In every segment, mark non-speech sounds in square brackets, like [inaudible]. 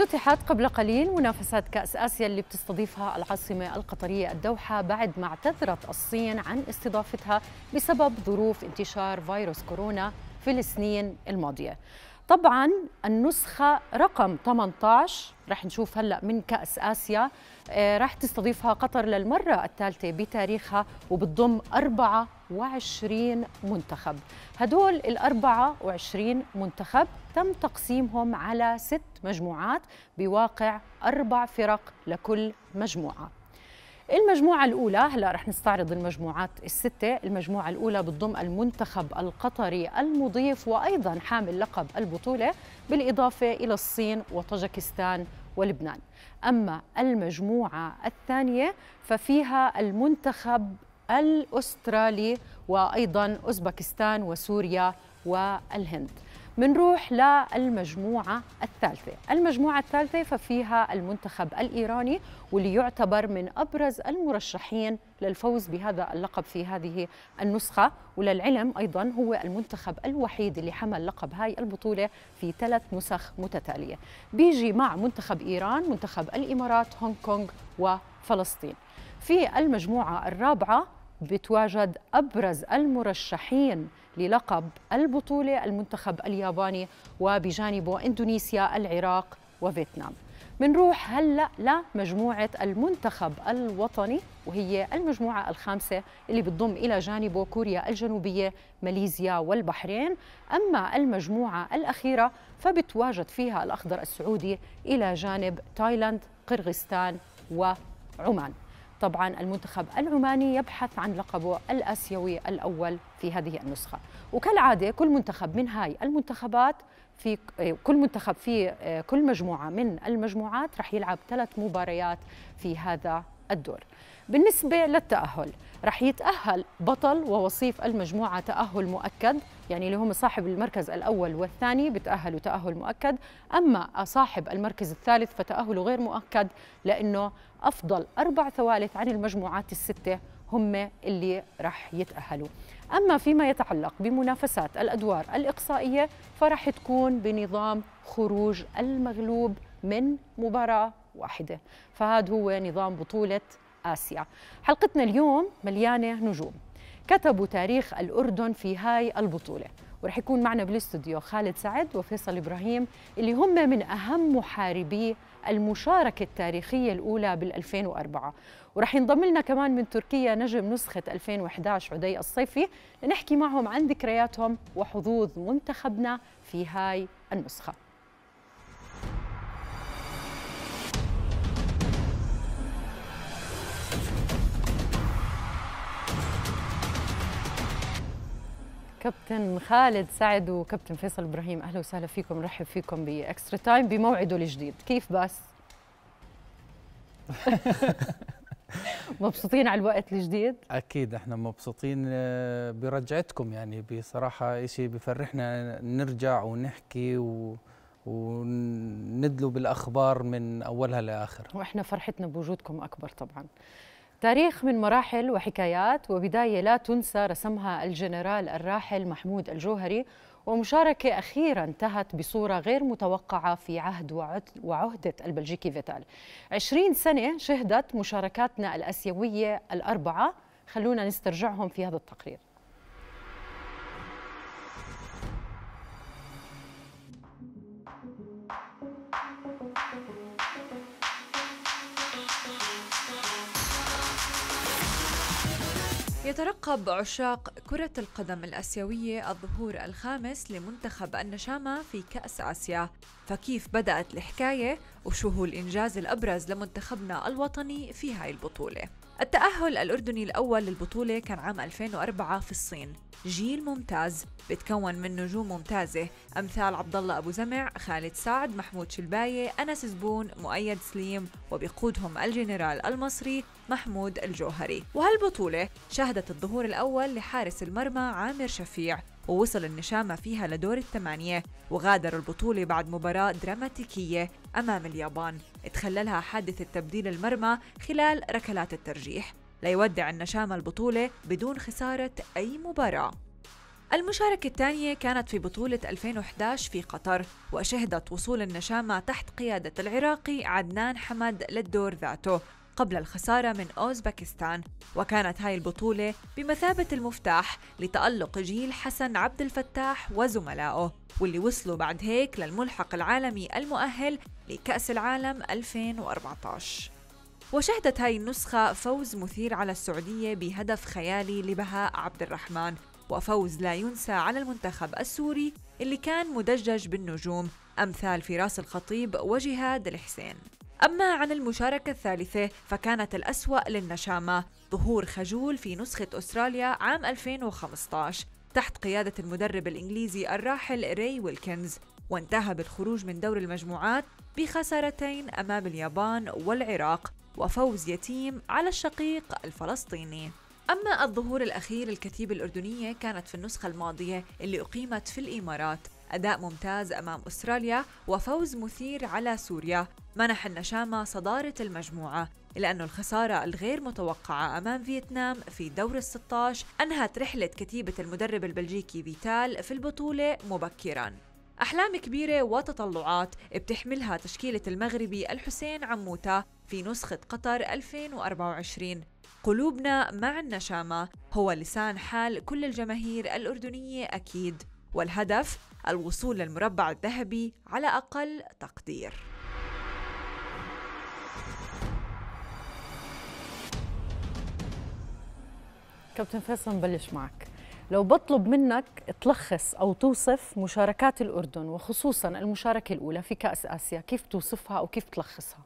افتتحت قبل قليل منافسات كأس آسيا اللي بتستضيفها العاصمة القطرية الدوحة بعد ما اعتذرت الصين عن استضافتها بسبب ظروف انتشار فيروس كورونا في السنين الماضية طبعا النسخة رقم 18 رح نشوف هلأ من كأس آسيا آه، رح تستضيفها قطر للمرة الثالثة بتاريخها وبتضم 24 منتخب هدول ال 24 منتخب تم تقسيمهم على ست مجموعات بواقع أربع فرق لكل مجموعة المجموعة الأولى هلا رح نستعرض المجموعات الستة، المجموعة الأولى بتضم المنتخب القطري المضيف وأيضا حامل لقب البطولة بالإضافة إلى الصين وطاجكستان ولبنان. أما المجموعة الثانية ففيها المنتخب الأسترالي وأيضا أوزبكستان وسوريا والهند. بنروح للمجموعة الثالثة المجموعة الثالثة ففيها المنتخب الإيراني واللي يعتبر من أبرز المرشحين للفوز بهذا اللقب في هذه النسخة وللعلم أيضا هو المنتخب الوحيد اللي حمل لقب هاي البطولة في ثلاث نسخ متتالية بيجي مع منتخب إيران منتخب الإمارات هونغ كونغ وفلسطين في المجموعة الرابعة بتواجد أبرز المرشحين للقب البطولة المنتخب الياباني وبجانبه إندونيسيا العراق وفيتنام منروح هلأ لمجموعة المنتخب الوطني وهي المجموعة الخامسة اللي بتضم إلى جانبه كوريا الجنوبية ماليزيا والبحرين أما المجموعة الأخيرة فبتواجد فيها الأخضر السعودي إلى جانب تايلاند قرغستان وعمان طبعا المنتخب العماني يبحث عن لقبه الآسيوي الأول في هذه النسخة وكالعادة كل منتخب من هاي المنتخبات في كل منتخب في كل مجموعة من المجموعات راح يلعب ثلاث مباريات في هذا الدور بالنسبة للتأهل راح يتأهل بطل ووصيف المجموعة تأهل مؤكد يعني اللي هم صاحب المركز الأول والثاني بتأهلوا تأهل مؤكد أما صاحب المركز الثالث فتأهله غير مؤكد لأنه أفضل أربع ثوالث عن المجموعات الستة هم اللي رح يتأهلوا أما فيما يتعلق بمنافسات الأدوار الإقصائية فرح تكون بنظام خروج المغلوب من مباراة واحدة فهذا هو نظام بطولة آسيا حلقتنا اليوم مليانة نجوم كتبوا تاريخ الأردن في هاي البطولة ورح يكون معنا بالاستوديو خالد سعد وفيصل إبراهيم اللي هم من أهم محاربي المشاركة التاريخية الأولى بال2004 ورح ينضم لنا كمان من تركيا نجم نسخة 2011 عدي الصيفي لنحكي معهم عن ذكرياتهم وحظوظ منتخبنا في هاي النسخة كابتن خالد سعد وكابتن فيصل ابراهيم اهلا وسهلا فيكم نرحب فيكم باكسترا تايم بموعده الجديد كيف بس [laughs] مبسوطين على الوقت الجديد اكيد احنا مبسوطين آه، برجعتكم يعني بصراحه شيء بفرحنا نرجع ونحكي و... وندلو بالاخبار من اولها لاخرها واحنا فرحتنا بوجودكم اكبر طبعا تاريخ من مراحل وحكايات وبداية لا تنسى رسمها الجنرال الراحل محمود الجوهري ومشاركة أخيرا انتهت بصورة غير متوقعة في عهد وعهدة البلجيكي فيتال 20 سنة شهدت مشاركاتنا الأسيوية الأربعة خلونا نسترجعهم في هذا التقرير يترقب عشاق كرة القدم الآسيوية الظهور الخامس لمنتخب النشامة في كأس آسيا فكيف بدأت الحكاية وشو هو الإنجاز الأبرز لمنتخبنا الوطني في هاي البطولة التأهل الأردني الأول للبطولة كان عام 2004 في الصين جيل ممتاز بتكون من نجوم ممتازة أمثال عبد الله أبو زمع، خالد سعد، محمود شلباية، أنس زبون، مؤيد سليم وبقودهم الجنرال المصري محمود الجوهري وهالبطولة شهدت الظهور الأول لحارس المرمى عامر شفيع ووصل النشامة فيها لدور الثمانية وغادر البطولة بعد مباراة دراماتيكية أمام اليابان تخللها حادثة تبديل المرمى خلال ركلات الترجيح ليودع النشام البطولة بدون خسارة أي مباراة المشاركة الثانية كانت في بطولة 2011 في قطر وشهدت وصول النشامة تحت قيادة العراقي عدنان حمد للدور ذاته قبل الخسارة من أوزبكستان وكانت هاي البطولة بمثابة المفتاح لتألق جيل حسن عبد الفتاح وزملائه واللي وصلوا بعد هيك للملحق العالمي المؤهل لكأس العالم 2014 وشهدت هاي النسخة فوز مثير على السعودية بهدف خيالي لبهاء عبد الرحمن وفوز لا ينسى على المنتخب السوري اللي كان مدجج بالنجوم أمثال فراس الخطيب وجهاد الحسين أما عن المشاركة الثالثة فكانت الأسوأ للنشامة ظهور خجول في نسخة أستراليا عام 2015 تحت قيادة المدرب الإنجليزي الراحل ري ويلكنز وانتهى بالخروج من دور المجموعات بخسارتين أمام اليابان والعراق وفوز يتيم على الشقيق الفلسطيني أما الظهور الأخير الكتيبة الأردنية كانت في النسخة الماضية اللي أقيمت في الإمارات أداء ممتاز أمام أستراليا وفوز مثير على سوريا منح النشامة صدارة المجموعة لأن الخسارة الغير متوقعة أمام فيتنام في دور ال16 أنهت رحلة كتيبة المدرب البلجيكي فيتال في البطولة مبكراً أحلام كبيرة وتطلعات بتحملها تشكيلة المغربي الحسين عموتة في نسخة قطر 2024 قلوبنا مع النشامة هو لسان حال كل الجماهير الأردنية أكيد والهدف الوصول للمربع الذهبي على أقل تقدير كابتن فيصل نبلش معك لو بطلب منك تلخص أو توصف مشاركات الأردن وخصوصا المشاركة الأولى في كأس آسيا كيف توصفها أو كيف تلخصها؟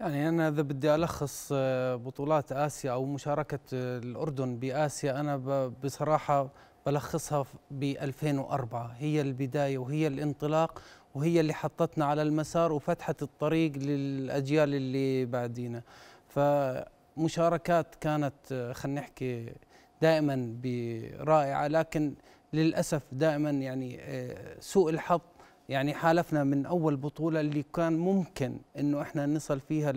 يعني أنا إذا بدي ألخص آه، بطولات آسيا أو مشاركة آه، الأردن بآسيا أنا بصراحة بلخصها ب 2004 هي البداية وهي الانطلاق وهي اللي حطتنا على المسار وفتحت الطريق للأجيال اللي بعدينا ف مشاركات كانت آه، خلينا نحكي دائما رائعه لكن للاسف دائما يعني آه، سوء الحظ يعني حالفنا من اول بطوله اللي كان ممكن انه احنا نصل فيها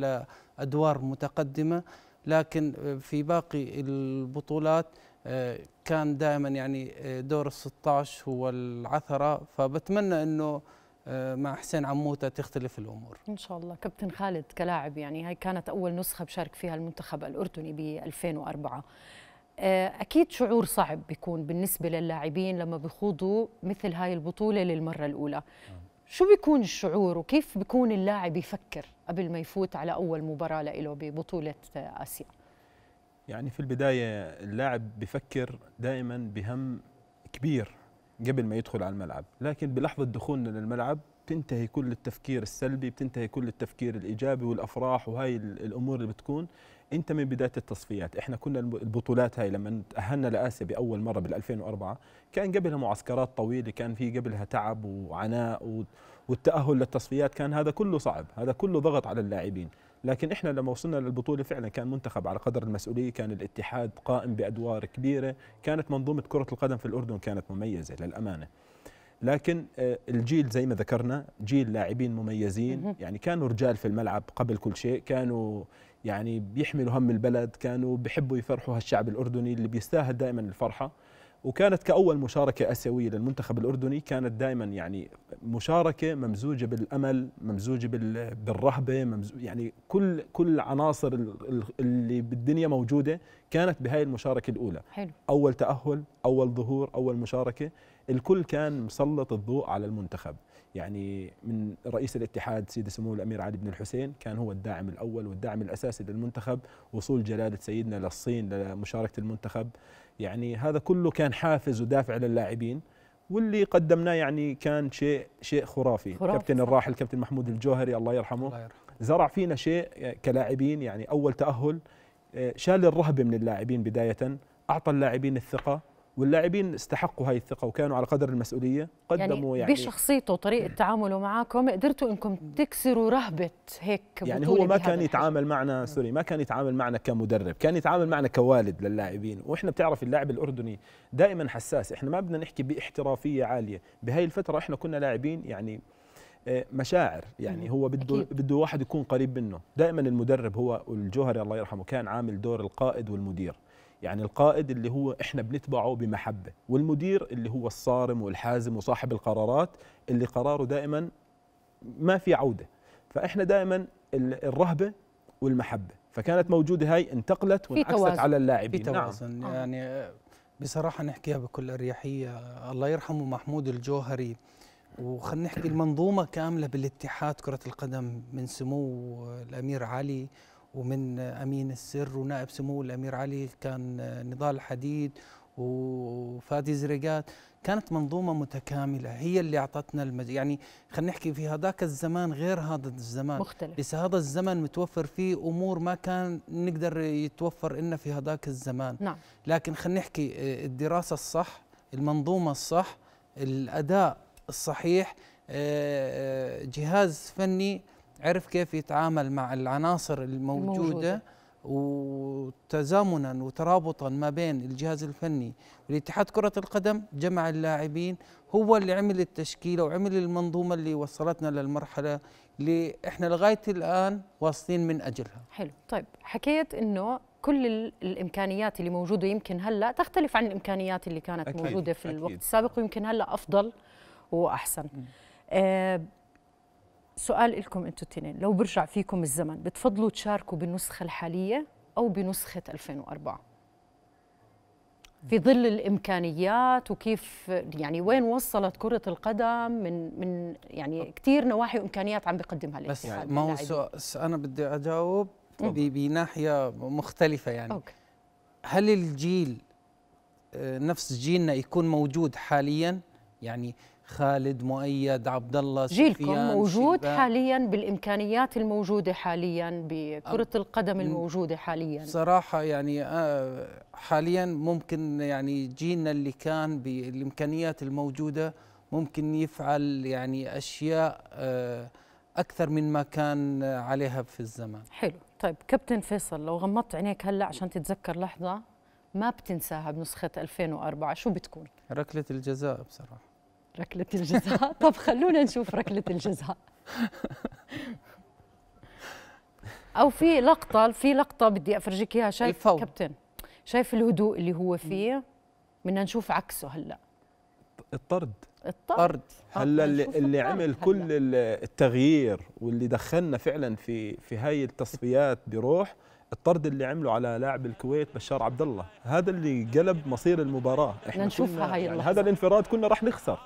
لادوار متقدمه لكن آه، في باقي البطولات كان دائما يعني دور ال 16 هو العثره فبتمنى انه مع حسين عموته تختلف الامور ان شاء الله كابتن خالد كلاعب يعني هاي كانت اول نسخه بشارك فيها المنتخب الاردني ب 2004 آه، اكيد شعور صعب بيكون بالنسبه للاعبين لما بيخوضوا مثل هاي البطوله للمره الاولى شو بيكون الشعور وكيف بيكون اللاعب يفكر قبل ما يفوت على اول مباراه له ببطوله اسيا يعني في البدايه اللاعب بفكر دائما بهم كبير قبل ما يدخل على الملعب لكن بلحظة دخولنا للملعب بتنتهي كل التفكير السلبي بتنتهي كل التفكير الإيجابي والأفراح وهاي الأمور اللي بتكون أنت من بداية التصفيات إحنا كنا البطولات هاي لما تأهلنا لآسيا بأول مرة بال2004 كان قبلها معسكرات طويلة كان في قبلها تعب وعناء والتأهل للتصفيات كان هذا كله صعب هذا كله ضغط على اللاعبين لكن احنا لما وصلنا للبطوله فعلا كان منتخب على قدر المسؤوليه كان الاتحاد قائم بادوار كبيره كانت منظومه كره القدم في الاردن كانت مميزه للامانه لكن آه، الجيل زي ما ذكرنا جيل لاعبين مميزين يعني كانوا رجال في الملعب قبل كل شيء كانوا يعني بيحملوا هم البلد كانوا بيحبوا يفرحوا هالشعب الأردني اللي بيستاهل دائما الفرحة وكانت كأول مشاركة آسيوية للمنتخب الأردني كانت دائما يعني مشاركة ممزوجة بالأمل ممزوجة بالرهبة ممزوج يعني كل كل عناصر اللي بالدنيا موجودة كانت بهاي المشاركة الأولى حلو. أول تأهل أول ظهور أول مشاركة الكل كان مسلط الضوء على المنتخب يعني من رئيس الاتحاد سيد سمو الامير علي بن الحسين كان هو الداعم الاول والداعم الاساسي للمنتخب وصول جلاله سيدنا للصين لمشاركه المنتخب يعني هذا كله كان حافز ودافع للاعبين واللي قدمناه يعني كان شيء شيء خرافي, خرافي كابتن الراحل كابتن محمود الجوهري الله يرحمه الله يرحمه زرع فينا شيء كلاعبين يعني اول تاهل آه، شال الرهبه من اللاعبين بدايه اعطى اللاعبين الثقه واللاعبين استحقوا هاي الثقه وكانوا على قدر المسؤوليه يعني قدموا يعني, يعني بشخصيته وطريقه تعامله معكم قدرتوا انكم تكسروا رهبه هيك يعني هو ما كان يتعامل معنا سوري ما كان يتعامل معنا كمدرب كان يتعامل معنا كوالد للاعبين واحنا بتعرف اللاعب الاردني دائما حساس احنا ما بدنا نحكي باحترافيه عاليه بهاي الفتره احنا كنا لاعبين يعني آه، مشاعر يعني هو بده بده واحد يكون قريب منه دائما المدرب هو والجوهري الله يرحمه كان عامل دور القائد والمدير يعني القائد اللي هو احنا بنتبعه بمحبه والمدير اللي هو الصارم والحازم وصاحب القرارات اللي قراره دائما ما في عوده فاحنا دائما الرهبه والمحبه فكانت موجوده هاي انتقلت وانعكست على اللاعبين في توازن نعم. آه. يعني بصراحه نحكيها بكل اريحيه الله يرحمه محمود الجوهري وخلينا نحكي المنظومه كامله بالاتحاد كره القدم من سمو الامير علي ومن امين السر ونائب سمو الامير علي كان نضال الحديد وفادي زرقات كانت منظومه متكامله هي اللي اعطتنا المز... يعني خلينا نحكي في هذاك الزمان غير هذا الزمان مختلف لسه هذا الزمن متوفر فيه امور ما كان نقدر يتوفر لنا في هذاك الزمان نعم. لكن خلينا نحكي آه، الدراسه الصح المنظومه الصح الاداء الصحيح آه، آه، جهاز فني عرف كيف يتعامل مع العناصر الموجودة, الموجودة. وتزامنا وترابطا ما بين الجهاز الفني والاتحاد كرة القدم جمع اللاعبين هو اللي عمل التشكيلة وعمل المنظومة اللي وصلتنا للمرحلة اللي احنا لغاية الآن واصلين من أجلها حلو طيب حكيت أنه كل الامكانيات اللي موجوده يمكن هلا تختلف عن الامكانيات اللي كانت أكيد موجوده في أكيد الوقت السابق ويمكن هلا افضل واحسن آه سؤال لكم انتم الاثنين لو برجع فيكم الزمن بتفضلوا تشاركوا بالنسخه الحاليه او بنسخه 2004 في ظل الامكانيات وكيف يعني وين وصلت كره القدم من من يعني كثير نواحي وامكانيات عم بقدمها بس ما هو انا بدي اجاوب بناحيه مختلفه يعني أوكي. هل الجيل آه، نفس جيلنا يكون موجود حاليا يعني خالد مؤيد عبد الله جيلكم موجود شيبان. حاليا بالامكانيات الموجوده حاليا بكره القدم الموجوده حاليا صراحه يعني آه، حاليا ممكن يعني جيلنا اللي كان بالامكانيات الموجوده ممكن يفعل يعني اشياء آه، اكثر من ما كان عليها في الزمان حلو طيب كابتن فيصل لو غمضت عينيك هلا عشان تتذكر لحظه ما بتنساها بنسخه 2004 شو بتكون ركله الجزاء بصراحه ركلة الجزاء [laughs] طب خلونا نشوف ركلة الجزاء أو في لقطة في لقطة بدي أفرجيك إياها شايف الفوض. كابتن شايف الهدوء اللي هو فيه بدنا نشوف عكسه هلا الطرد الطرد آه، هلا اللي, اللي عمل كل التغيير واللي دخلنا فعلا في في هاي التصفيات بروح الطرد اللي عمله على لاعب الكويت بشار عبد الله هذا اللي قلب مصير المباراه احنا نشوفها هاي يعني هذا الانفراد كنا راح نخسر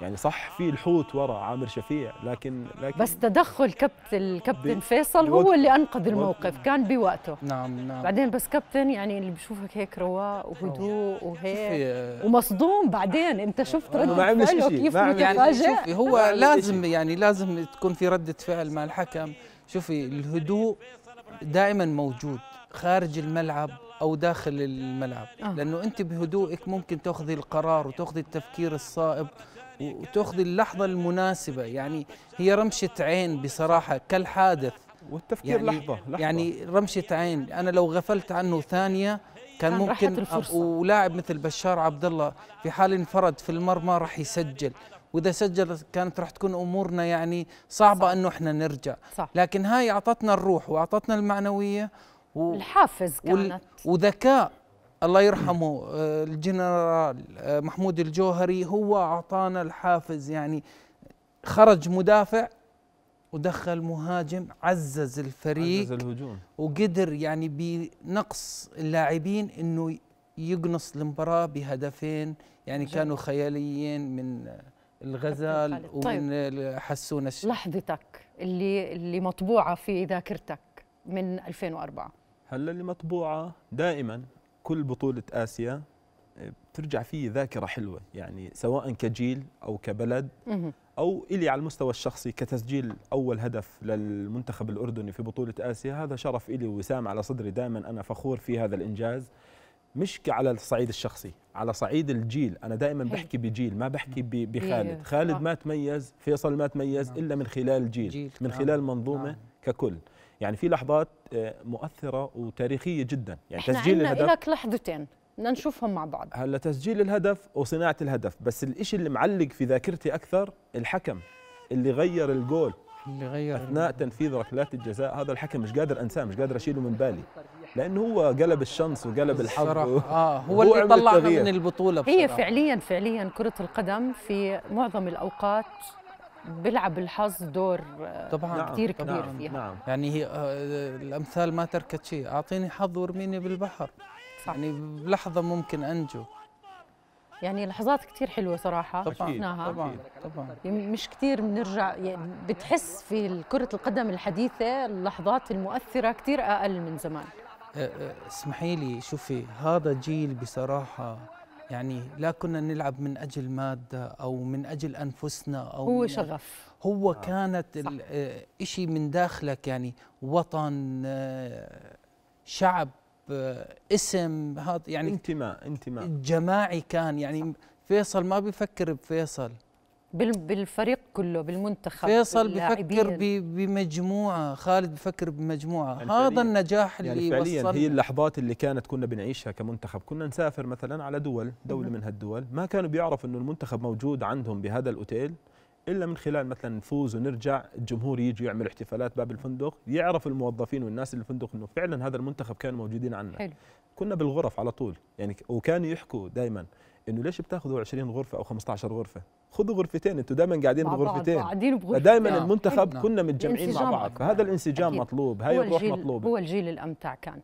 يعني صح في الحوت وراء عامر شفيع لكن لكن بس تدخل كابتن الكابتن فيصل هو اللي انقذ الموقف كان بوقته نعم نعم بعدين بس كابتن يعني اللي بشوفك هيك رواق وهدوء وهيك آه، ومصدوم بعدين انت شفت رده فعله كيف متفاجئ يعني هو لازم يعني لازم تكون في رده فعل مع الحكم شوفي الهدوء دائما موجود خارج الملعب او داخل الملعب آه. لانه انت بهدوئك ممكن تاخذي القرار وتاخذي التفكير الصائب وتاخذ اللحظة المناسبة يعني هي رمشة عين بصراحة كالحادث والتفكير يعني لحظة, لحظة يعني رمشة عين أنا لو غفلت عنه ثانية كان, كان ممكن ولاعب مثل بشار عبد الله في حال انفرد في المرمى راح يسجل واذا سجل كانت راح تكون امورنا يعني صعبه صح. انه احنا نرجع صح. لكن هاي اعطتنا الروح واعطتنا المعنويه و... الحافز كانت وذكاء الله يرحمه آه، الجنرال آه، محمود الجوهري هو اعطانا الحافز يعني خرج مدافع ودخل مهاجم عزز الفريق عزز الهجوم وقدر يعني بنقص اللاعبين انه يقنص المباراه بهدفين يعني كانوا خياليين من الغزال طيب، طيب. ومن حسون الش... لحظتك اللي اللي مطبوعه في ذاكرتك من 2004 هلا اللي مطبوعه دائما كل بطولة آسيا آه، بترجع فيه ذاكرة حلوة يعني سواء كجيل أو كبلد أو إلي على المستوى الشخصي كتسجيل أول هدف للمنتخب الأردني في بطولة آسيا هذا شرف إلي وسام على صدري دائما أنا فخور في هذا الإنجاز مش على الصعيد الشخصي على صعيد الجيل انا دائما بحكي بجيل ما بحكي بخالد خالد آه. ما تميز فيصل ما تميز نعم. الا من خلال جيل من آه. خلال منظومه نعم. ككل يعني في لحظات آه، مؤثره وتاريخيه جدا يعني إحنا تسجيل عندنا الهدف لك لحظتين بدنا نشوفهم مع بعض هلا تسجيل الهدف وصناعه الهدف بس الإشي اللي معلق في ذاكرتي اكثر الحكم اللي غير الجول اللي غير اثناء الجول. تنفيذ ركلات الجزاء هذا الحكم مش قادر انساه مش قادر اشيله من بالي لانه هو قلب الشمس وقلب الحظ و... اه هو, [laughs] هو اللي طلعنا من البطوله بصراحة. هي فعليا فعليا كره القدم في معظم الاوقات بيلعب الحظ دور آه، طبعا نعم كبير نعم فيها نعم يعني هي آه، الامثال ما تركت شيء اعطيني حظ وارميني بالبحر صح. يعني بلحظه ممكن انجو يعني لحظات كثير حلوه صراحه طبعا طبعا طبعا مش كثير بنرجع يعني بتحس في كره القدم الحديثه اللحظات المؤثره كثير اقل من زمان آه، اسمحي لي شوفي هذا جيل بصراحه يعني لا كنا نلعب من أجل مادة أو من أجل أنفسنا أو هو شغف هو آه. كانت آه، شيء من داخلك يعني وطن آه، شعب آه، اسم هذا يعني انتماء انتماء جماعي كان يعني فيصل ما بيفكر بفيصل بالفريق كله بالمنتخب فيصل بفكر بمجموعه خالد بفكر بمجموعه يعني هذا النجاح يعني فعليا وصلنا. هي اللحظات اللي كانت كنا بنعيشها كمنتخب كنا نسافر مثلا على دول دوله من هالدول ما كانوا بيعرفوا انه المنتخب موجود عندهم بهذا الاوتيل الا من خلال مثلا نفوز ونرجع الجمهور يجي يعمل احتفالات باب الفندق يعرف الموظفين والناس اللي الفندق انه فعلا هذا المنتخب كانوا موجودين عندنا حلو. كنا بالغرف على طول يعني وكانوا يحكوا دائما انه ليش بتاخذوا 20 غرفه او 15 غرفه خذوا غرفتين انتوا دائما قاعدين بغرفتين دائما المنتخب أيوة. كنا متجمعين مع بعض فهذا الانسجام أكيد. مطلوب هاي الروح مطلوبه هو الجيل الامتع كان